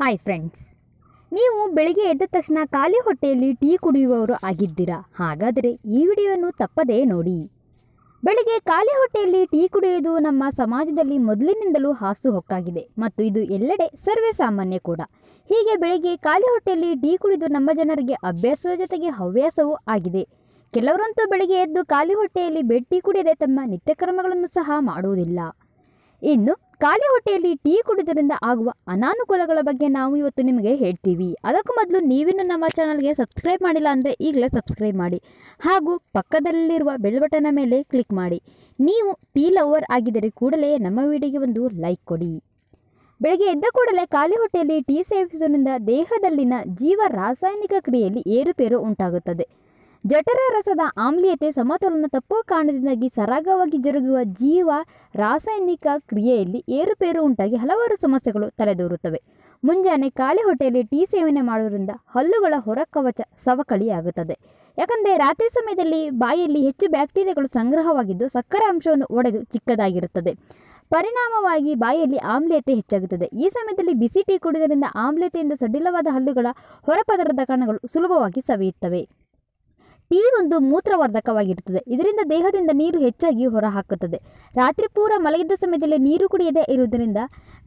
hi friends ನೀವು ಬೆಳಿಗ್ಗೆ ಎದ್ದ ತಕ್ಷಣ ಖಾಲಿ ಹೊಟ್ಟೆಯಲ್ಲಿ ಟೀ ಕುಡಿಯುವವರು ಆಗಿದ್ದೀರಾ ಹಾಗಾದರೆ ಈ ವಿಡಿಯೋವನ್ನು ತಪ್ಪದೇ ನೋಡಿ ಬೆಳಿಗ್ಗೆ ಖಾಲಿ ಹೊಟ್ಟೆಯಲ್ಲಿ ಟೀ ಕುಡಿಯುವುದು ನಮ್ಮ ಸಮಾಜದಲ್ಲಿ ಮೊದಲಿನಿಂದಲೂ ಹಾಸು ಹೊಕ್ಕಾಗಿದೆ ಮತ್ತು ಇದು ಎಲ್ಲೆಡೆ ಸರ್ವೇ ಸಾಮಾನ್ಯ ಕೂಡ ಹೀಗೆ ಬೆಳಿಗ್ಗೆ ಖಾಲಿ ಹೊಟ್ಟೆಯಲ್ಲಿ ಟೀ ಕುಡಿದು ನಮ್ಮ ಜನರಿಗೆ ಅಭ್ಯಾಸದ ಜೊತೆಗೆ ಹವ್ಯಾಸವೂ ಆಗಿದೆ ಕೆಲವರಂತೂ ಬೆಳಿಗ್ಗೆ ಎದ್ದು ಖಾಲಿ ಹೊಟ್ಟೆಯಲ್ಲಿ ಬೆಟ್ಟಿ ಕುಡಿಯದೆ ತಮ್ಮ ನಿತ್ಯಕ್ರಮಗಳನ್ನು ಸಹ ಮಾಡುವುದಿಲ್ಲ ಇನ್ನು ಖಾಲಿ ಹೊಟ್ಟೆಯಲ್ಲಿ ಟೀ ಕುಡಿದ್ರಿಂದ ಆಗುವ ಅನಾನುಕೂಲಗಳ ಬಗ್ಗೆ ನಾವು ಇವತ್ತು ನಿಮಗೆ ಹೇಳ್ತೀವಿ ಅದಕ್ಕೂ ಮೊದಲು ನೀವಿನ್ನು ನಮ್ಮ ಚಾನಲ್ಗೆ ಸಬ್ಸ್ಕ್ರೈಬ್ ಮಾಡಿಲ್ಲ ಅಂದರೆ ಈಗಲೇ ಸಬ್ಸ್ಕ್ರೈಬ್ ಮಾಡಿ ಹಾಗೂ ಪಕ್ಕದಲ್ಲಿರುವ ಬೆಲ್ ಬಟನ್ನ ಮೇಲೆ ಕ್ಲಿಕ್ ಮಾಡಿ ನೀವು ಟೀ ಲವರ್ ಆಗಿದ್ದರೆ ಕೂಡಲೇ ನಮ್ಮ ವಿಡಿಯೋಗೆ ಒಂದು ಲೈಕ್ ಕೊಡಿ ಬೆಳಗ್ಗೆ ಎದ್ದ ಕೂಡಲೇ ಖಾಲಿ ಹೊಟ್ಟೆಯಲ್ಲಿ ಟೀ ಸೇವಿಸುವುದರಿಂದ ದೇಹದಲ್ಲಿನ ಜೀವ ರಾಸಾಯನಿಕ ಕ್ರಿಯೆಯಲ್ಲಿ ಏರುಪೇರು ಉಂಟಾಗುತ್ತದೆ ಜಠರ ರಸದ ಆಮ್ಲೀಯತೆ ಸಮತೋಲನ ತಪ್ಪುವ ಕಾರಣದಿಂದಾಗಿ ಸರಾಗವಾಗಿ ಜರುಗುವ ಜೀವ ರಾಸಾಯನಿಕ ಕ್ರಿಯೆಯಲ್ಲಿ ಏರುಪೇರು ಉಂಟಾಗಿ ಹಲವಾರು ಸಮಸ್ಯೆಗಳು ತಲೆದೋರುತ್ತವೆ ಮುಂಜಾನೆ ಖಾಲಿ ಹೊಟ್ಟೆಯಲ್ಲಿ ಟೀ ಸೇವನೆ ಮಾಡುವುದರಿಂದ ಹಲ್ಲುಗಳ ಹೊರ ಕವಚ ಸವಕಳಿಯಾಗುತ್ತದೆ ಯಾಕಂದರೆ ರಾತ್ರಿ ಸಮಯದಲ್ಲಿ ಬಾಯಿಯಲ್ಲಿ ಹೆಚ್ಚು ಬ್ಯಾಕ್ಟೀರಿಯಾಗಳು ಸಂಗ್ರಹವಾಗಿದ್ದು ಸಕ್ಕರೆ ಅಂಶವನ್ನು ಒಡೆದು ಚಿಕ್ಕದಾಗಿರುತ್ತದೆ ಪರಿಣಾಮವಾಗಿ ಬಾಯಿಯಲ್ಲಿ ಆಮ್ಲೀಯತೆ ಹೆಚ್ಚಾಗುತ್ತದೆ ಈ ಸಮಯದಲ್ಲಿ ಬಿಸಿ ಟೀ ಕುಡಿಯುವುದರಿಂದ ಆಮ್ಲೀಯತೆಯಿಂದ ಸಡಿಲವಾದ ಹಲ್ಲುಗಳ ಹೊರಪದರದ ಕಣಗಳು ಸುಲಭವಾಗಿ ಸವೆಯುತ್ತವೆ ಟೀ ಒಂದು ಮೂತ್ರವರ್ಧಕವಾಗಿರುತ್ತದೆ ಇದರಿಂದ ದೇಹದಿಂದ ನೀರು ಹೆಚ್ಚಾಗಿ ಹೊರಹಾಕುತ್ತದೆ ರಾತ್ರಿ ಪೂರ ಮಲಗಿದ್ದ ಸಮಯದಲ್ಲಿ ನೀರು ಕುಡಿಯದೇ ಇರುವುದರಿಂದ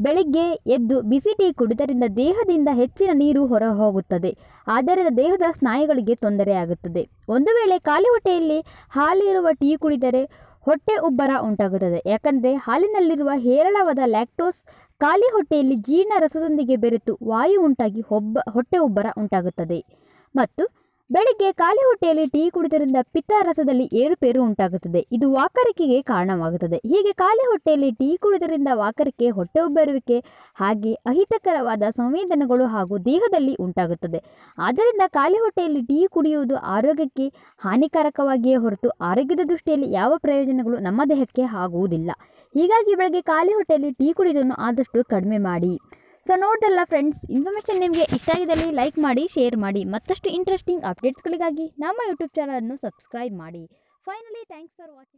ಬೆಳಿಗ್ಗೆ ಎದ್ದು ಬಿಸಿ ಟೀ ಕುಡಿದರಿಂದ ದೇಹದಿಂದ ಹೆಚ್ಚಿನ ನೀರು ಹೊರ ಹೋಗುತ್ತದೆ ಆದ್ದರಿಂದ ದೇಹದ ಸ್ನಾಯುಗಳಿಗೆ ತೊಂದರೆಯಾಗುತ್ತದೆ ಒಂದು ವೇಳೆ ಖಾಲಿ ಹೊಟ್ಟೆಯಲ್ಲಿ ಹಾಲಿರುವ ಟೀ ಕುಡಿದರೆ ಹೊಟ್ಟೆ ಉಬ್ಬರ ಉಂಟಾಗುತ್ತದೆ ಯಾಕಂದರೆ ಹಾಲಿನಲ್ಲಿರುವ ಹೇರಳವಾದ ಲ್ಯಾಕ್ಟೋಸ್ ಖಾಲಿ ಹೊಟ್ಟೆಯಲ್ಲಿ ಜೀರ್ಣ ರಸದೊಂದಿಗೆ ಬೆರೆತು ವಾಯು ಉಂಟಾಗಿ ಹೊಬ್ಬ ಹೊಟ್ಟೆ ಉಬ್ಬರ ಉಂಟಾಗುತ್ತದೆ ಮತ್ತು ಬೆಳಿಗ್ಗೆ ಖಾಲಿ ಹೊಟ್ಟೆಯಲ್ಲಿ ಟೀ ಕುಡಿದರಿಂದ ರಸದಲ್ಲಿ ಏರುಪೇರು ಉಂಟಾಗುತ್ತದೆ ಇದು ವಾಕರಿಕೆಗೆ ಕಾರಣವಾಗುತ್ತದೆ ಹೀಗೆ ಖಾಲಿ ಹೊಟ್ಟೆಯಲ್ಲಿ ಟೀ ಕುಡಿದರಿಂದ ವಾಕರಿಕೆ ಹೊಟ್ಟೆ ಉಬ್ಬರುವಿಕೆ ಹಾಗೆ ಅಹಿತಕರವಾದ ಸಂವೇದನೆಗಳು ಹಾಗೂ ದೇಹದಲ್ಲಿ ಉಂಟಾಗುತ್ತದೆ ಆದ್ದರಿಂದ ಖಾಲಿ ಹೊಟ್ಟೆಯಲ್ಲಿ ಟೀ ಕುಡಿಯುವುದು ಆರೋಗ್ಯಕ್ಕೆ ಹಾನಿಕಾರಕವಾಗಿಯೇ ಹೊರತು ಆರೋಗ್ಯದ ದೃಷ್ಟಿಯಲ್ಲಿ ಯಾವ ಪ್ರಯೋಜನಗಳು ನಮ್ಮ ದೇಹಕ್ಕೆ ಆಗುವುದಿಲ್ಲ ಹೀಗಾಗಿ ಬೆಳಗ್ಗೆ ಖಾಲಿ ಹೊಟ್ಟೆಯಲ್ಲಿ ಟೀ ಕುಡಿಯೋದನ್ನು ಆದಷ್ಟು ಕಡಿಮೆ ಮಾಡಿ ಸೊ ನೋಡ್ದಲ್ಲ ಫ್ರೆಂಡ್ಸ್ ಇನ್ಫಾರ್ಮೇಷನ್ ನಿಮಗೆ ಇಷ್ಟ ಆಗಿದ್ದಲ್ಲಿ ಲೈಕ್ ಮಾಡಿ ಶೇರ್ ಮಾಡಿ ಮತ್ತಷ್ಟು ಇಂಟ್ರೆಸ್ಟಿಂಗ್ ಅಪ್ಡೇಟ್ಸ್ಗಳಿಗಾಗಿ ನಮ್ಮ ಯೂಟ್ಯೂಬ್ ಚಾನಲನ್ನು ಸಬ್ಸ್ಕ್ರೈಬ್ ಮಾಡಿ ಫೈನಲಿ ಥ್ಯಾಂಕ್ಸ್ ಫಾರ್ ವಾಚಿಂಗ್